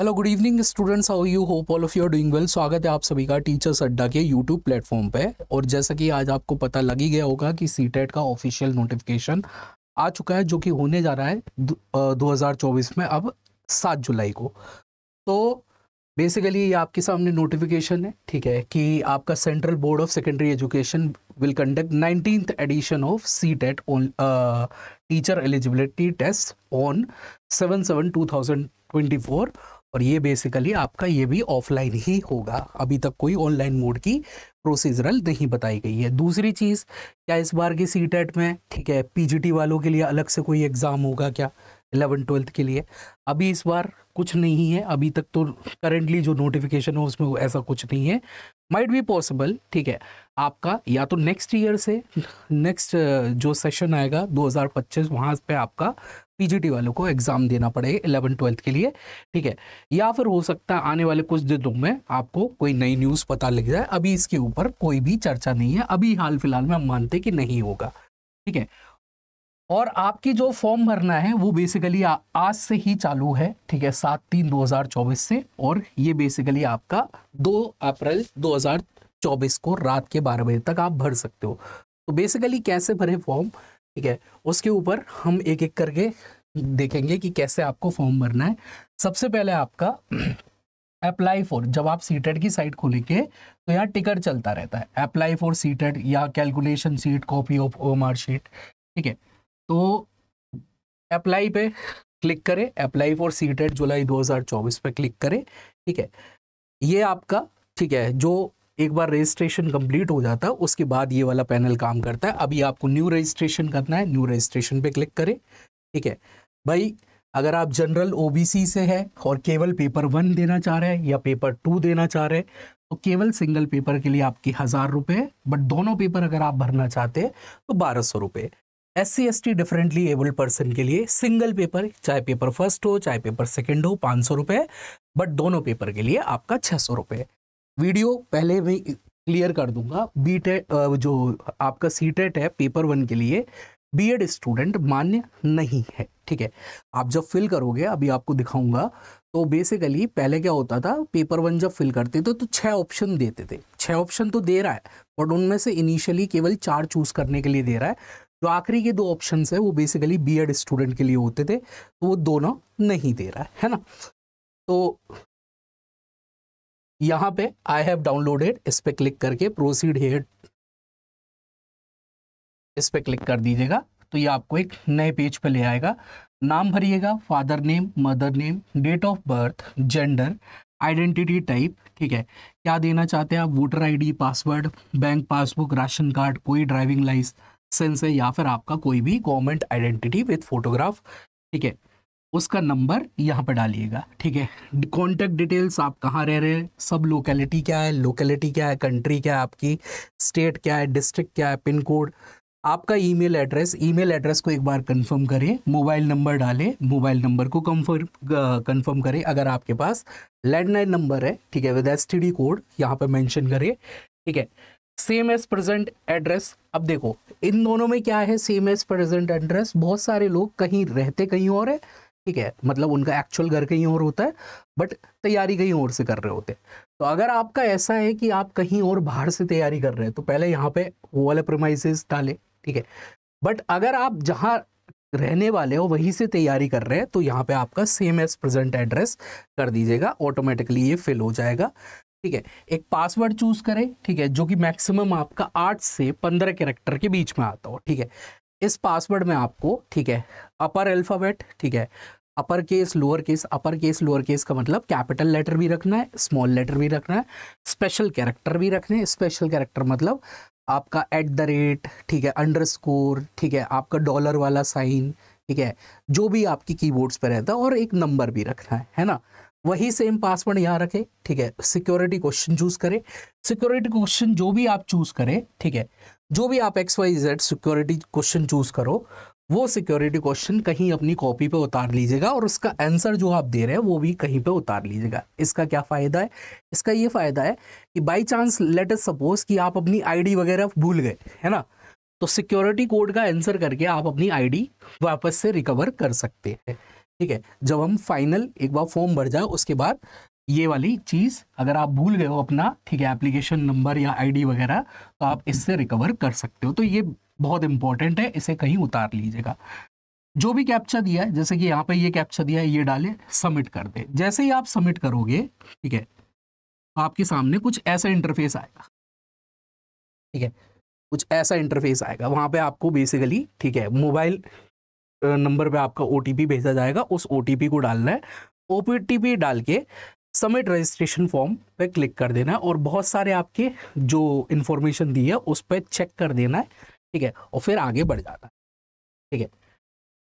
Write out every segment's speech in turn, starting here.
hello good evening students how you hope all of you are doing well स्वागत है आप सभी का टीचर्स अड्डा के यूट्यूब प्लेटफॉर्म पे और जैसा कि आज आपको पता लग ही गया होगा कि सी e का ऑफिशियल नोटिफिकेशन आ चुका है जो कि होने जा रहा है दो हज़ार में अब सात जुलाई को तो बेसिकली ये आपके सामने नोटिफिकेशन है ठीक है कि आपका Central Board of Secondary Education will conduct nineteen edition of C TET teacher eligibility test on seven seven two thousand twenty four और ये बेसिकली आपका ये भी ऑफलाइन ही होगा अभी तक कोई ऑनलाइन मोड की प्रोसीजरल नहीं बताई गई है दूसरी चीज़ क्या इस बार की सी e में ठीक है पीजीटी वालों के लिए अलग से कोई एग्ज़ाम होगा क्या इलेवन ट्वेल्थ के लिए अभी इस बार कुछ नहीं है अभी तक तो करेंटली जो नोटिफिकेशन हो उसमें ऐसा कुछ नहीं है माइट बी पॉसिबल ठीक है आपका या तो नेक्स्ट ईयर से नेक्स्ट जो सेशन आएगा 2025 वहाँ पर आपका पीजीटी वालों को एग्ज़ाम देना पड़ेगा इलेवन ट्वेल्थ के लिए ठीक है या फिर हो सकता है आने वाले कुछ दिनों में आपको कोई नई न्यूज़ पता लग जाए अभी इसके ऊपर कोई भी चर्चा नहीं है अभी हाल फिलहाल में हम मानते कि नहीं होगा ठीक है और आपकी जो फॉर्म भरना है वो बेसिकली आ, आज से ही चालू है ठीक है सात तीन दो हज़ार चौबीस से और ये बेसिकली आपका दो अप्रैल दो हज़ार चौबीस को रात के बारह बजे तक आप भर सकते हो तो बेसिकली कैसे भरे फॉर्म ठीक है उसके ऊपर हम एक एक करके देखेंगे कि कैसे आपको फॉर्म भरना है सबसे पहले आपका अप्लाई फॉर जब आप सीटेट की साइट खोलेंगे तो यहाँ टिकट चलता रहता है अप्लाई फॉर सीटेट या calculation sheet copy of O R sheet ठीक है तो अप्लाई पे क्लिक करें अप्लाई फॉर सीटेट जुलाई 2024 पे क्लिक करें ठीक है ये आपका ठीक है जो एक बार रजिस्ट्रेशन कंप्लीट हो जाता है उसके बाद ये वाला पैनल काम करता है अभी आपको न्यू रजिस्ट्रेशन करना है न्यू रजिस्ट्रेशन पे क्लिक करें ठीक है भाई अगर आप जनरल ओबीसी से है और केवल पेपर वन देना चाह रहे हैं या पेपर टू देना चाह रहे हैं तो केवल सिंगल पेपर के लिए आपकी हज़ार रुपये बट दोनों पेपर अगर आप भरना चाहते हैं तो बारह सौ रुपये S C S T differently abled person के लिए सिंगल पेपर चाहे पेपर फर्स्ट हो चाहे पेपर सेकेंड हो पाँच सौ रुपये बट दोनों पेपर के लिए आपका छः सौ रुपये वीडियो पहले मैं क्लियर कर दूंगा बी e जो आपका सी टेट e है पेपर वन के लिए बी एड e स्टूडेंट मान्य नहीं है ठीक है आप जब फिल करोगे अभी आपको दिखाऊंगा तो बेसिकली पहले क्या होता था पेपर वन जब फिल करते थे तो छः ऑप्शन देते थे छः ऑप्शन तो दे रहा है बट उनमें से इनिशियली केवल चार चूज करने के लिए दे रहा है जो आखिरी के दो ऑप्शन है वो बेसिकली बी एड स्टूडेंट के लिए होते थे तो वो दोनों नहीं दे रहा है है ना तो यहाँ पे आई हैव डाउनलोडेड इस पर क्लिक करके प्रोसीड हेड इस पर क्लिक कर दीजिएगा तो ये आपको एक नए पेज पे ले आएगा नाम भरिएगा father name mother name date of birth gender identity type ठीक है क्या देना चाहते हैं आप voter ID password bank passbook ration card कोई ड्राइविंग लाइसेंस है या फिर आपका कोई भी गवर्नमेंट आइडेंटिटी विथ फोटोग्राफ ठीक है उसका नंबर यहाँ पर डालिएगा ठीक है कॉन्टैक्ट डिटेल्स आप कहाँ रह रहे हैं सब लोकेलिटी क्या है लोकेलिटी क्या है कंट्री क्या है आपकी स्टेट क्या है डिस्ट्रिक्ट क्या है पिन कोड आपका ईमेल एड्रेस ईमेल एड्रेस को एक बार कंफर्म करें मोबाइल नंबर डालें मोबाइल नंबर को कंफर्म कंफर्म करें अगर आपके पास लैंडलाइन नंबर है ठीक है विद एस कोड यहाँ पर मैंशन करें ठीक है सेम एज प्रेजेंट एड्रेस अब देखो इन दोनों में क्या है सेम एज प्रेजेंट एड्रेस बहुत सारे लोग कहीं रहते कहीं और है ठीक है मतलब उनका एक्चुअल घर कहीं और होता है बट तैयारी कहीं और से कर रहे होते हैं तो अगर आपका ऐसा है कि आप कहीं और बाहर से तैयारी कर रहे हैं तो पहले यहाँ पे वो वाले प्रोमाइसिस डालें ठीक है बट अगर आप जहाँ रहने वाले हो वहीं से तैयारी कर रहे हैं तो यहाँ पे आपका सेम एज प्रेजेंट एड्रेस कर दीजिएगा ऑटोमेटिकली ये फिल हो जाएगा ठीक है एक पासवर्ड चूज करें ठीक है जो कि मैक्सिमम आपका आठ से पंद्रह कैरेक्टर के बीच में आता हो ठीक है इस पासवर्ड में आपको ठीक है अपर अल्फ़ाबेट ठीक है upper case lower case upper case lower case का मतलब कैपिटल लेटर भी रखना है स्मॉल लेटर भी रखना है स्पेशल कैरेक्टर भी रखने हैं स्पेशल कैरेक्टर मतलब आपका एट द रेट ठीक है अंडर स्कोर ठीक है आपका डॉलर वाला साइन ठीक है जो भी आपकी कीबोर्ड्स पर रहता है और एक नंबर भी रखना है है ना वही सेम पासवर्ड यहाँ रखें ठीक है सिक्योरिटी क्वेश्चन चूज करें सिक्योरिटी क्वेश्चन जो भी आप चूज करें ठीक है जो भी आप X Y Z security question choose करो वो सिक्योरिटी क्वेश्चन कहीं अपनी कॉपी पे उतार लीजिएगा और उसका आंसर जो आप दे रहे हैं वो भी कहीं पे उतार लीजिएगा इसका क्या फ़ायदा है इसका ये फ़ायदा है कि by chance let us suppose कि आप अपनी आईडी वगैरह भूल गए है ना तो सिक्योरिटी कोड का आंसर करके आप अपनी आईडी वापस से रिकवर कर सकते हैं ठीक है जब हम फाइनल एक बार फॉर्म भर जाए उसके बाद ये वाली चीज़ अगर आप भूल गए हो अपना ठीक है एप्लीकेशन नंबर या आईडी वगैरह तो आप इससे रिकवर कर सकते हो तो ये बहुत इंपॉर्टेंट है इसे कहीं उतार लीजिएगा जो भी कैप्चा दिया है जैसे कि यहाँ पे ये कैप्चा दिया है ये डाले सबमिट कर दे जैसे ही आप सबमिट करोगे ठीक है आपके सामने कुछ ऐसा इंटरफेस आएगा ठीक है कुछ ऐसा इंटरफेस आएगा वहाँ पे आपको बेसिकली ठीक है मोबाइल नंबर पे आपका ओ भेजा जाएगा उस ओ को डालना है ओ डाल के सबमिट रजिस्ट्रेशन फॉर्म पे क्लिक कर देना है और बहुत सारे आपके जो इन्फॉर्मेशन दी है उस पर चेक कर देना है ठीक है और फिर आगे बढ़ जाता है ठीक है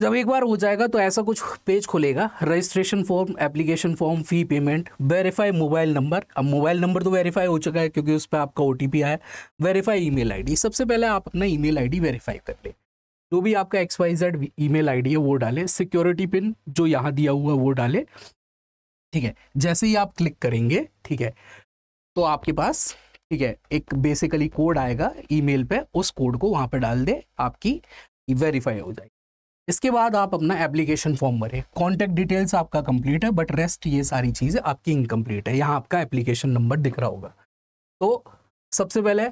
जब एक बार हो जाएगा तो ऐसा कुछ पेज खुलेगा registration form application form fee payment verify mobile number अब मोबाइल नंबर तो वेरीफाई हो चुका है क्योंकि उस पर आपका ओ आया है वेरीफाई ई मेल सबसे पहले आप अपना ई मेल वेरीफाई कर लें जो भी आपका X Y Z email है वो डालें सिक्योरिटी पिन जो यहाँ दिया हुआ है वो डालें ठीक है जैसे ही आप क्लिक करेंगे ठीक है तो आपके पास ठीक है एक बेसिकली कोड आएगा ईमेल पे उस कोड को वहाँ पे डाल दे आपकी वेरीफाई हो जाएगी इसके बाद आप अपना एप्लीकेशन फॉर्म भरे कॉन्टैक्ट डिटेल्स आपका कंप्लीट है बट रेस्ट ये सारी चीज़ें आपकी इनकम्प्लीट है यहाँ आपका एप्लीकेशन नंबर दिख रहा होगा तो सबसे पहले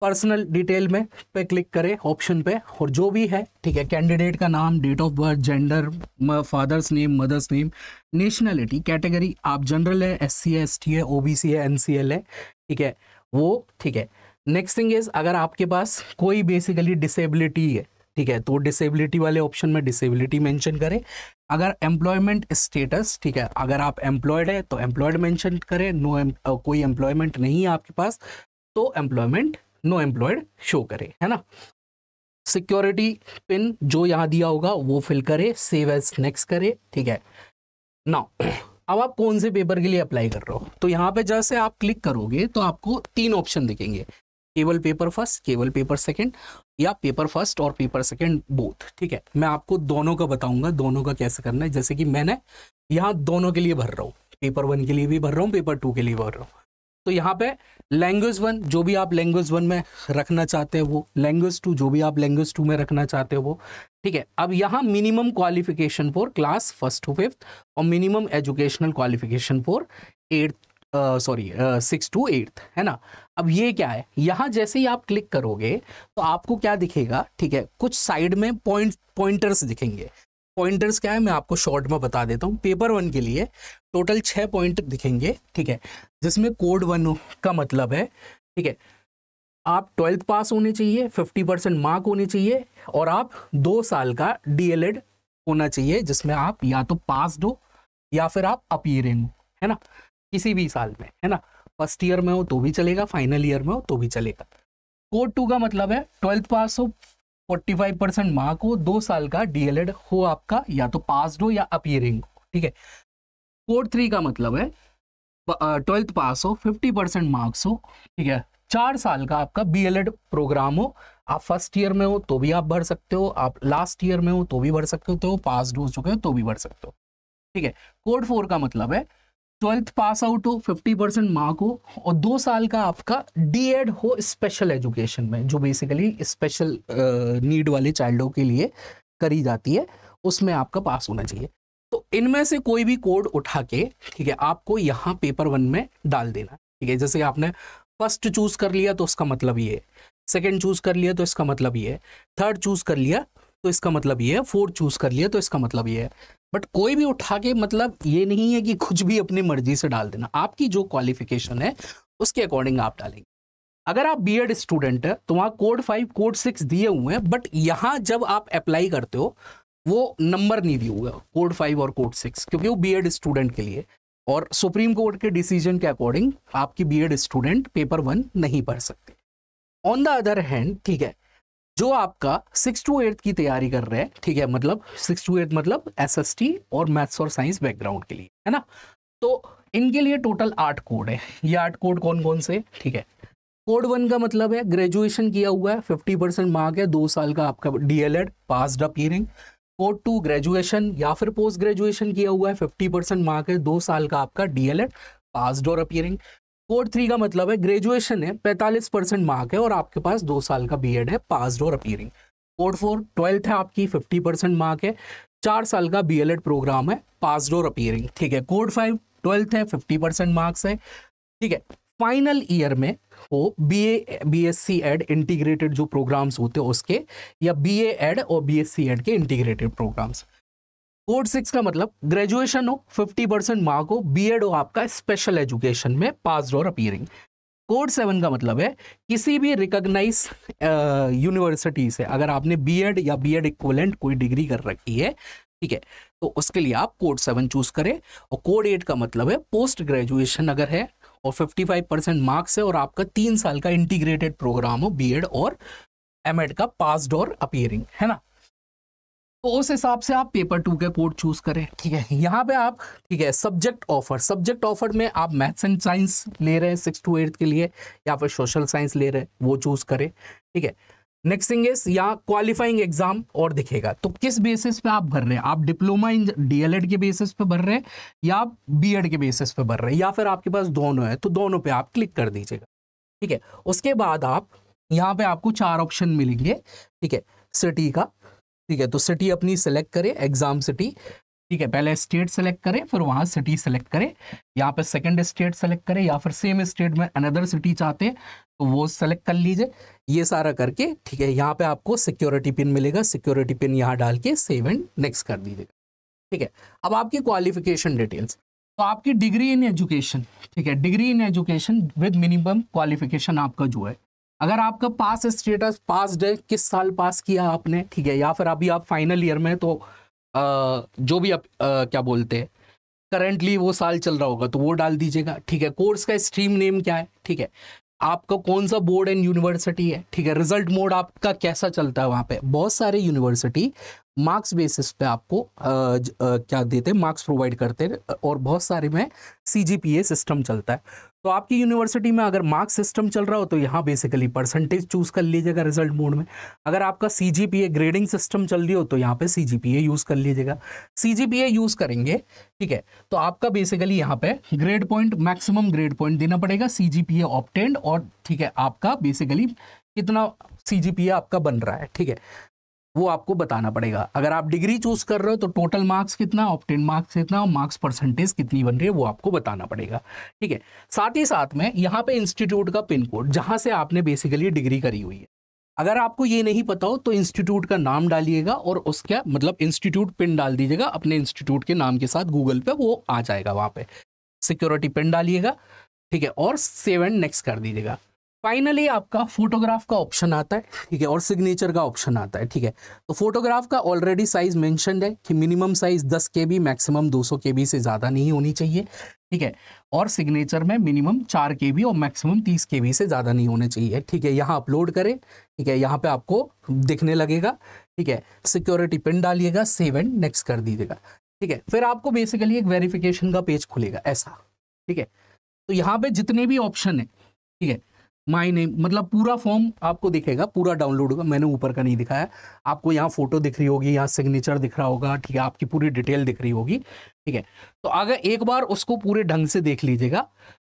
पर्सनल डिटेल में पे क्लिक करें ऑप्शन पे और जो भी है ठीक है कैंडिडेट का नाम date of birth gender father's name mother's name nationality category आप जनरल है एस सी है एस टी है ओ बी सी है एन सी एल है ठीक है वो ठीक है नेक्स्ट थिंग इज अगर आपके पास कोई बेसिकली डिसेबिलिटी है ठीक है तो डिसेबिलिटी वाले ऑप्शन में डिसेबिलिटी मेंशन करें अगर एम्प्लॉयमेंट स्टेटस ठीक है अगर आप एम्प्लॉयड है तो एम्प्लॉयड मेंशन करें नो no, कोई एम्प्लॉयमेंट नहीं है आपके पास तो एम्प्लॉयमेंट नो एम्प्लॉयड शो करें है ना सिक्योरिटी पिन जो यहाँ दिया होगा वो फिल करें सेव एज नेक्स्ट करें ठीक है ना अब आप कौन से पेपर के लिए अप्लाई कर रहे हो तो यहाँ पे जैसे आप क्लिक करोगे तो आपको तीन ऑप्शन दिखेंगे केवल पेपर फर्स्ट केवल पेपर सेकंड या पेपर फर्स्ट और पेपर सेकंड बोथ ठीक है मैं आपको दोनों का बताऊंगा दोनों का कैसे करना है जैसे कि मैंने यहाँ दोनों के लिए भर रहा हूँ पेपर वन के लिए भी भर रहा हूँ पेपर टू के लिए भर रहा हूँ तो यहाँ पे लैंग्वेज वन जो भी आप लैंग्वेज वन में रखना चाहते हैं वो लैंग्वेज टू जो भी आप लैंग्वेज टू में रखना चाहते हो वो ठीक है अब यहाँ minimum qualification for class first to fifth और minimum educational qualification for eighth sorry six to eighth है ना अब ये क्या है यहाँ जैसे ही आप क्लिक करोगे तो आपको क्या दिखेगा ठीक है कुछ साइड में पॉइंट पॉइंटर्स दिखेंगे पॉइंटर्स क्या है मैं आपको शॉर्ट में बता देता हूँ पेपर वन के लिए टोटल छः पॉइंट दिखेंगे ठीक है जिसमें कोड वन का मतलब है ठीक है आप ट्वेल्थ पास होने चाहिए फिफ्टी परसेंट मार्क होने चाहिए और आप दो साल का डीएलएड होना चाहिए जिसमें आप या तो पास हो या फिर आप अपीयरिंग हो है ना किसी भी साल में है ना फर्स्ट ईयर में हो तो भी चलेगा फाइनल ईयर में हो तो भी चलेगा कोड टू का मतलब है ट्वेल्थ पास हो 45 परसेंट मार्क हो दो साल का डीएलएड हो आपका या तो पास हो या अपियरिंग हो ठीक है कोर्ट थ्री का मतलब है ट्वेल्थ पास हो 50 परसेंट मार्क्स हो ठीक है चार साल का आपका बीएलएड प्रोग्राम हो आप फर्स्ट ईयर में हो तो भी आप भर सकते हो आप लास्ट ईयर में हो तो भी भर सकते हो तो पास हो चुके हो तो भी भर सकते हो ठीक है कोड फोर का मतलब है ट्वेल्थ पास आउट हो फिफ्टी परसेंट मार्क हो और दो साल का आपका डीएड हो स्पेशल एजुकेशन में जो बेसिकली स्पेशल नीड वाले चाइल्डों के लिए करी जाती है उसमें आपका पास होना चाहिए तो इनमें से कोई भी कोड उठा के ठीक है आपको यहाँ पेपर वन में डाल देना ठीक है जैसे आपने फर्स्ट चूज कर लिया तो उसका मतलब ये सेकेंड चूज कर लिया तो इसका मतलब ये है थर्ड चूज कर लिया तो इसका मतलब ये है फोर्थ चूज कर लिया तो इसका मतलब ये है बट कोई भी उठा के मतलब ये नहीं है कि कुछ भी अपनी मर्जी से डाल देना आपकी जो क्वालिफिकेशन है उसके अकॉर्डिंग आप डालेंगे अगर आप बी स्टूडेंट है तो वहाँ कोड फाइव कोड सिक्स दिए हुए हैं बट यहाँ जब आप अप्लाई करते हो वो नंबर नहीं दिए हुए कोड फाइव और कोड सिक्स क्योंकि वो बी स्टूडेंट के लिए और सुप्रीम कोर्ट के डिसीजन के अकॉर्डिंग आपकी बी स्टूडेंट पेपर वन नहीं पढ़ सकते ऑन द अदर हैंड ठीक है जो आपका सिक्स टू एट्थ की तैयारी कर रहे हैं ठीक है मतलब सिक्स टू एट्थ मतलब एस और मैथ्स और साइंस बैकग्राउंड के लिए है ना तो इनके लिए टोटल आठ कोड है ये आठ कोड कौन कौन से ठीक है कोड वन का मतलब है ग्रेजुएशन किया हुआ है फिफ्टी परसेंट मार्क है दो साल का आपका D L Ed pass appearing code two graduation या फिर पोस्ट ग्रेजुएशन किया हुआ है फिफ्टी परसेंट मार्क है दो साल का आपका डी एल एड पास और अपीयरिंग कोड थ्री का मतलब है ग्रेजुएशन है पैंतालीस परसेंट मार्क है और आपके पास दो साल का एड है पास और अपियरिंग कोर्ट फोर ट्वेल्थ है आपकी फिफ्टी परसेंट मार्क है चार साल का एड प्रोग्राम है पास और अपियरिंग ठीक है कोर्ट फाइव ट्वेल्थ है फिफ्टी परसेंट मार्क्स है ठीक है फाइनल ईयर में वो B A B S C Ed integrated जो प्रोग्राम्स होते हैं उसके या बी ए एड और बी एस सी एड के इंटीग्रेटेड प्रोग्राम्स कोड सिक्स का मतलब ग्रेजुएशन हो फिफ्टी परसेंट मार्क हो बी हो आपका स्पेशल एजुकेशन में पास और अपियरिंग कोड सेवन का मतलब है किसी भी रिकग्नाइज यूनिवर्सिटी uh, से अगर आपने बीएड या बीएड इक्वलेंट कोई डिग्री कर रखी है ठीक है तो उसके लिए आप कोड सेवन चूज करें और कोड एट का मतलब है पोस्ट ग्रेजुएशन अगर है और 55 परसेंट मार्क्स है और आपका तीन साल का इंटीग्रेटेड प्रोग्राम हो बी और एम का पास और अपियरिंग है ना तो उस हिसाब से आप पेपर टू के कोड चूज करें ठीक है यहाँ पे आप ठीक है सब्जेक्ट ऑफर सब्जेक्ट ऑफर में आप मैथ्स एंड साइंस ले रहे हैं सिक्स टू एट्थ के लिए या फिर सोशल साइंस ले रहे हैं वो चूज करें ठीक है नेक्स्ट थिंग इज यहाँ क्वालिफाइंग एग्जाम और दिखेगा तो किस बेसिस पे आप भर रहे हैं आप डिप्लोमा इन डीएलएड के बेसिस पे भर रहे हैं या आप एड के बेसिस पे भर रहे हैं या फिर आपके पास दोनों है तो दोनों पे आप क्लिक कर दीजिएगा ठीक है उसके बाद आप यहाँ पे आपको चार ऑप्शन मिलेंगे ठीक है सिटी का ठीक है तो सिटी अपनी सेलेक्ट करें एग्जाम सिटी ठीक है पहले स्टेट सेलेक्ट करें फिर वहाँ सिटी सेलेक्ट करें यहाँ पे सेकंड स्टेट सेलेक्ट करें या फिर सेम स्टेट में अनदर सिटी चाहते हैं तो वो सेलेक्ट कर लीजिए ये सारा करके ठीक है यहाँ पे आपको सिक्योरिटी पिन मिलेगा सिक्योरिटी पिन यहाँ डाल के सेव एंड नेक्स्ट कर दीजिएगा ठीक है अब आपकी क्वालिफिकेशन डिटेल्स तो आपकी डिग्री इन एजुकेशन ठीक है degree in education with minimum qualification आपका जो है अगर आपका पास स्टेटस पास है किस साल पास किया आपने ठीक है या फिर अभी आप फाइनल ईयर में तो आ, जो भी आप आ, क्या बोलते हैं करेंटली वो साल चल रहा होगा तो वो डाल दीजिएगा ठीक है कोर्स का स्ट्रीम नेम क्या है ठीक है आपका कौन सा बोर्ड एंड यूनिवर्सिटी है ठीक है रिजल्ट मोड आपका कैसा चलता है वहाँ पे बहुत सारे यूनिवर्सिटी मार्क्स बेसिस पे आपको आ, ज, आ, क्या देते हैं मार्क्स प्रोवाइड करते हैं और बहुत सारे में सी सिस्टम चलता है तो आपकी यूनिवर्सिटी में अगर मार्क्स सिस्टम चल रहा हो तो यहाँ बेसिकली परसेंटेज चूज कर लीजिएगा रिजल्ट मोड में अगर आपका C G P A grading system चल रही हो तो यहाँ पे सी जी पी ए यूज़ कर लीजिएगा सी जी पी ए यूज़ करेंगे ठीक है तो आपका बेसिकली यहाँ पे grade point maximum grade point देना पड़ेगा सी जी पी ए ऑप्टेंड और ठीक है आपका बेसिकली कितना सी जी पी ए आपका बन रहा है ठीक है वो आपको बताना पड़ेगा अगर आप डिग्री चूज कर रहे हो तो टोटल मार्क्स कितना ऑप्टेन मार्क्स कितना और मार्क्स परसेंटेज कितनी बन रही है वो आपको बताना पड़ेगा ठीक है साथ ही साथ में यहाँ पे इंस्टीट्यूट का पिन कोड जहाँ से आपने बेसिकली डिग्री करी हुई है अगर आपको ये नहीं पता हो तो इंस्टीट्यूट का नाम डालिएगा और उसका मतलब इंस्टीट्यूट पिन डाल दीजिएगा अपने इंस्टीट्यूट के नाम के साथ गूगल पे वो आ जाएगा वहाँ पे सिक्योरिटी पिन डालिएगा ठीक है और सेवन नेक्स्ट कर दीजिएगा फाइनली आपका फोटोग्राफ का ऑप्शन आता है ठीक है और सिग्नेचर का ऑप्शन आता है ठीक है तो फोटोग्राफ का ऑलरेडी साइज मेंशनड है कि मिनिमम साइज दस के बी मैक्सिमम सौ के बी से ज़्यादा नहीं होनी चाहिए ठीक है और सिग्नेचर में मिनिमम चार के बी और मैक्सिमम तीस के बी से ज़्यादा नहीं होने चाहिए ठीक है यहाँ अपलोड करें ठीक है यहाँ पे आपको दिखने लगेगा ठीक है सिक्योरिटी पिन डालिएगा सेव एंड नेक्स्ट कर दीजिएगा ठीक है फिर आपको बेसिकली एक वेरिफिकेशन का पेज खुलेगा ऐसा ठीक है तो यहाँ पे जितने भी ऑप्शन है ठीक है माई नेम मतलब पूरा फॉर्म आपको दिखेगा पूरा डाउनलोड होगा मैंने ऊपर का नहीं दिखाया आपको यहाँ फोटो दिख रही होगी यहाँ सिग्नेचर दिख रहा होगा ठीक है आपकी पूरी डिटेल दिख रही होगी ठीक है तो अगर एक बार उसको पूरे ढंग से देख लीजिएगा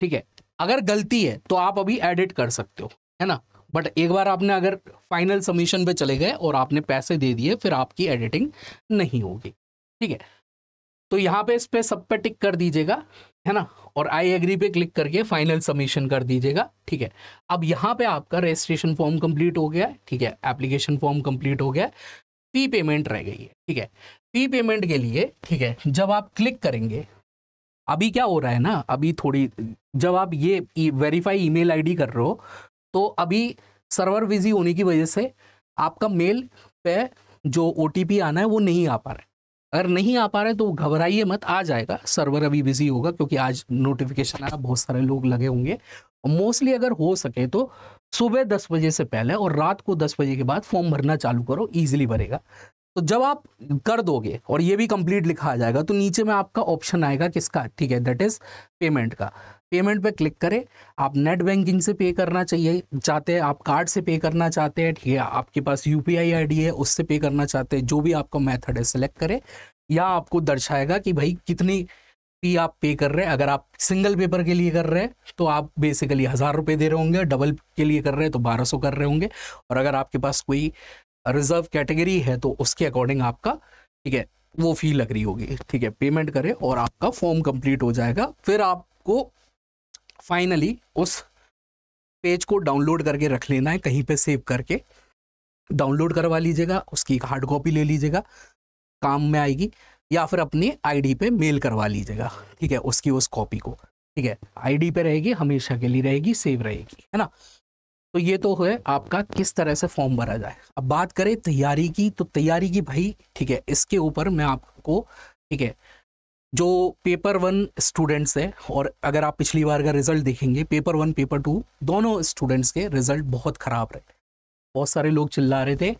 ठीक है अगर गलती है तो आप अभी एडिट कर सकते हो है ना बट एक बार आपने अगर फाइनल सबमिशन पे चले गए और आपने पैसे दे दिए फिर आपकी एडिटिंग नहीं होगी ठीक है तो यहाँ पे इस पे सब पे टिक कर दीजिएगा है ना और आई एग्री पे क्लिक करके फाइनल सबमिशन कर दीजिएगा ठीक है अब यहाँ पे आपका रजिस्ट्रेशन फॉर्म कंप्लीट हो गया है ठीक है एप्लीकेशन फॉर्म कंप्लीट हो गया है फी पेमेंट रह गई है ठीक है फी पेमेंट के लिए ठीक है जब आप क्लिक करेंगे अभी क्या हो रहा है ना अभी थोड़ी जब आप ये वेरीफाई ई मेल कर रहे हो तो अभी सर्वर बिजी होने की वजह से आपका मेल पे जो ओ आना है वो नहीं आ पा रहा है अगर नहीं आ पा रहे तो घबराइए मत आ जाएगा सर्वर अभी बिजी होगा क्योंकि आज नोटिफिकेशन आया बहुत सारे लोग लगे होंगे मोस्टली अगर हो सके तो सुबह दस बजे से पहले और रात को दस बजे के बाद फॉर्म भरना चालू करो ईजिली भरेगा तो जब आप कर दोगे और ये भी कंप्लीट लिखा आ जाएगा तो नीचे में आपका ऑप्शन आएगा किसका ठीक है दैट इज पेमेंट का पेमेंट पे क्लिक करें आप नेट बैंकिंग से पे करना चाहिए चाहते हैं आप कार्ड से पे करना चाहते हैं ठीक है आपके पास यू पी आई है उससे पे करना चाहते हैं जो भी आपका मेथड है सेलेक्ट करें या आपको दर्शाएगा कि भाई कितनी फी आप पे कर रहे हैं अगर आप सिंगल पेपर के लिए कर रहे हैं तो आप बेसिकली हज़ार रुपये दे रहे होंगे डबल के लिए कर रहे हैं तो बारह सौ कर रहे होंगे और अगर आपके पास कोई रिजर्व कैटेगरी है तो उसके अकॉर्डिंग आपका ठीक है वो फी लग रही होगी ठीक है पेमेंट करें और आपका फॉर्म कंप्लीट हो जाएगा फिर आपको फाइनली उस पेज को डाउनलोड करके रख लेना है कहीं पे सेव करके डाउनलोड करवा लीजिएगा उसकी हार्ड कॉपी ले लीजिएगा काम में आएगी या फिर अपनी आईडी पे मेल करवा लीजिएगा ठीक है उसकी उस कॉपी को ठीक है आईडी पे रहेगी हमेशा के लिए रहेगी सेव रहेगी है ना तो ये तो है आपका किस तरह से फॉर्म भरा जाए अब बात करें तैयारी की तो तैयारी की भाई ठीक है इसके ऊपर मैं आपको ठीक है जो पेपर वन स्टूडेंट्स है और अगर आप पिछली बार का रिजल्ट देखेंगे पेपर वन पेपर टू दोनों स्टूडेंट्स के रिजल्ट बहुत ख़राब रहे बहुत सारे लोग चिल्ला रहे थे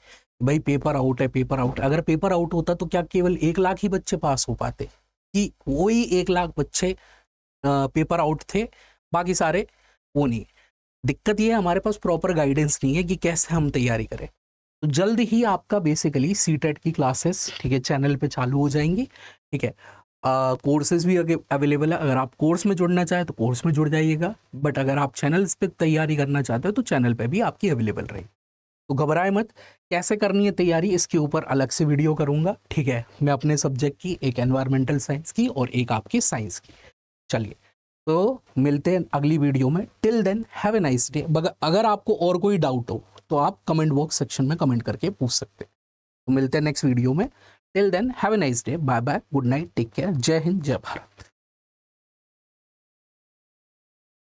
भाई पेपर आउट है पेपर आउट अगर पेपर आउट होता तो क्या केवल एक लाख ही बच्चे पास हो पाते कि वही एक लाख बच्चे पेपर आउट थे बाकी सारे वो नहीं दिक्कत ये है हमारे पास प्रॉपर गाइडेंस नहीं है कि कैसे हम तैयारी करें तो जल्द ही आपका बेसिकली सी e की क्लासेस ठीक है चैनल पे चालू हो जाएंगी ठीक है कोर्सेज भी अवेलेबल है अगर आप कोर्स में जुड़ना चाहें तो कोर्स में जुड़ जाइएगा बट अगर आप चैनल्स पे तैयारी करना चाहते हो तो चैनल पे भी आपकी अवेलेबल रहेगी तो घबराए मत कैसे करनी है तैयारी इसके ऊपर अलग से वीडियो करूँगा ठीक है मैं अपने सब्जेक्ट की एक एनवायरमेंटल साइंस की और एक आपकी साइंस की चलिए तो मिलते हैं अगली वीडियो में till then have a nice day अगर आपको और कोई डाउट हो तो आप कमेंट बॉक्स सेक्शन में कमेंट करके पूछ सकते हैं तो मिलते हैं नेक्स्ट वीडियो में till then have a nice day bye bye good night take care जय हिंद जय भारत